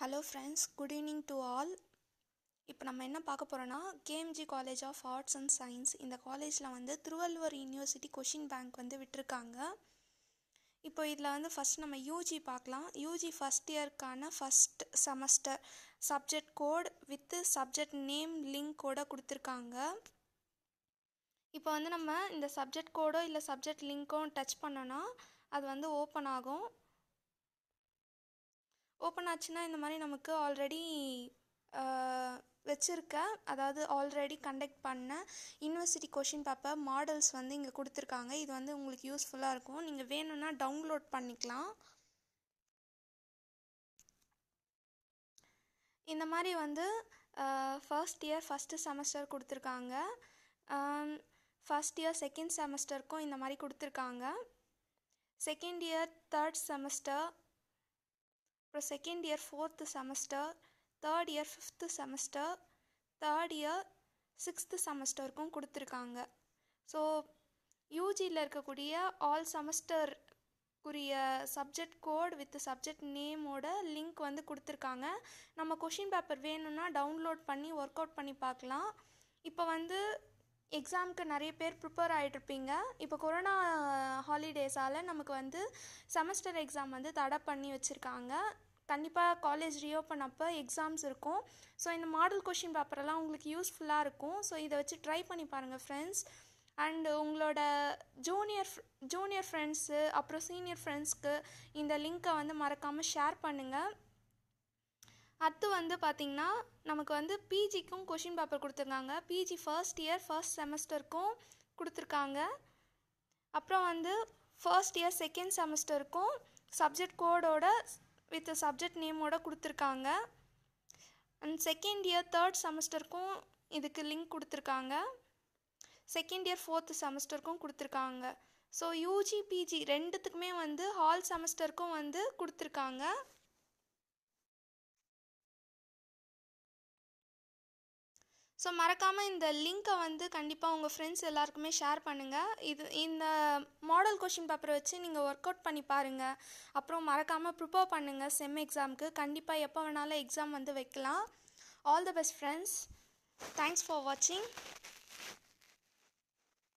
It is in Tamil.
hello friends good evening to all இப்போ நம்ம என்ன பார்க்க போகிறோன்னா KMG college of arts and science இந்த காலேஜில் வந்து திருவள்ளுவர் யூனிவர்சிட்டி கொஷின் பேங்க் வந்து விட்டுருக்காங்க இப்போ இதில் வந்து ஃபஸ்ட் நம்ம யூஜி பார்க்கலாம் யூஜி ஃபஸ்ட் இயர்க்கான first semester subject code with subject name link கூட கொடுத்துருக்காங்க இப்போ வந்து நம்ம இந்த சப்ஜெக்ட் கோடோ இல்லை சப்ஜெக்ட் லிங்க்கோ டச் பண்ணோன்னா அது வந்து ஓப்பன் ஆகும் ஓப்பன் ஆச்சுன்னா இந்த மாதிரி நமக்கு ஆல்ரெடி வச்சுருக்க அதாவது ஆல்ரெடி கண்டக்ட் பண்ண யூனிவர்சிட்டி கொஷின் பேப்பர் மாடல்ஸ் வந்து இங்கே கொடுத்துருக்காங்க இது வந்து உங்களுக்கு யூஸ்ஃபுல்லாக இருக்கும் நீங்கள் வேணும்னா டவுன்லோட் பண்ணிக்கலாம் இந்த மாதிரி வந்து ஃபர்ஸ்ட் இயர் ஃபஸ்ட்டு செமஸ்டர் கொடுத்துருக்காங்க ஃபஸ்ட் இயர் செகண்ட் செமஸ்டருக்கும் இந்த மாதிரி கொடுத்துருக்காங்க செகண்ட் இயர் தேர்ட் செமஸ்டர் அப்புறம் second year fourth semester third year fifth semester third year sixth செமஸ்டருக்கும் கொடுத்துருக்காங்க ஸோ யூஜியில் இருக்கக்கூடிய ஆல் செமஸ்டர் குரிய சப்ஜெக்ட் கோட் வித் சப்ஜெக்ட் நேமோட லிங்க் வந்து கொடுத்துருக்காங்க நம்ம கொஷின் பேப்பர் வேணும்னா டவுன்லோட் பண்ணி ஒர்க் அவுட் பண்ணி பார்க்கலாம் இப்போ வந்து எக்ஸாமுக்கு நிறைய பேர் ப்ரிப்பேர் ஆகிட்ருப்பீங்க இப்போ கொரோனா ஹாலிடேஸால் நமக்கு வந்து செமஸ்டர் எக்ஸாம் வந்து தடை பண்ணி வச்சுருக்காங்க கண்டிப்பாக காலேஜ் ரீஓப்பன் அப்போ எக்ஸாம்ஸ் இருக்கும் ஸோ இந்த மாடல் கொஷின் பேப்பரெல்லாம் உங்களுக்கு யூஸ்ஃபுல்லாக இருக்கும் ஸோ இதை வச்சு ட்ரை பண்ணி பாருங்கள் ஃப்ரெண்ட்ஸ் அண்டு உங்களோட ஜூனியர் ஜூனியர் ஃப்ரெண்ட்ஸு அப்புறம் சீனியர் ஃப்ரெண்ட்ஸ்க்கு இந்த லிங்க்கை வந்து மறக்காமல் ஷேர் பண்ணுங்கள் அடுத்து வந்து பார்த்திங்கன்னா நமக்கு வந்து பிஜிக்கும் கொஷின் பேப்பர் கொடுத்துருக்காங்க பிஜி ஃபர்ஸ்ட் இயர் ஃபர்ஸ்ட் செமஸ்டருக்கும் கொடுத்துருக்காங்க அப்புறம் வந்து ஃபர்ஸ்ட் இயர் செகண்ட் செமஸ்டருக்கும் சப்ஜெக்ட் கோடோட வித் சப்ஜெக்ட் நேமோட கொடுத்துருக்காங்க அண்ட் செகண்ட் இயர் தேர்ட் செமஸ்டருக்கும் இதுக்கு லிங்க் கொடுத்துருக்காங்க செகண்ட் இயர் ஃபோர்த்து செமஸ்டருக்கும் கொடுத்துருக்காங்க ஸோ யூஜி பிஜி ரெண்டுத்துக்குமே வந்து ஹால் செமஸ்டருக்கும் வந்து கொடுத்துருக்காங்க ஸோ மறக்காமல் இந்த லிங்க்கை வந்து கண்டிப்பாக உங்கள் ஃப்ரெண்ட்ஸ் எல்லாருக்குமே ஷேர் பண்ணுங்கள் இது இந்த மாடல் கொஷின் பேப்பரை வச்சு நீங்கள் ஒர்க் அவுட் பண்ணி பாருங்கள் அப்புறம் மறக்காமல் ப்ரிப்பேர் பண்ணுங்கள் செம் எக்ஸாமுக்கு கண்டிப்பாக எப்போ வேணாலும் எக்ஸாம் வந்து வைக்கலாம் all the best friends thanks for வாட்சிங்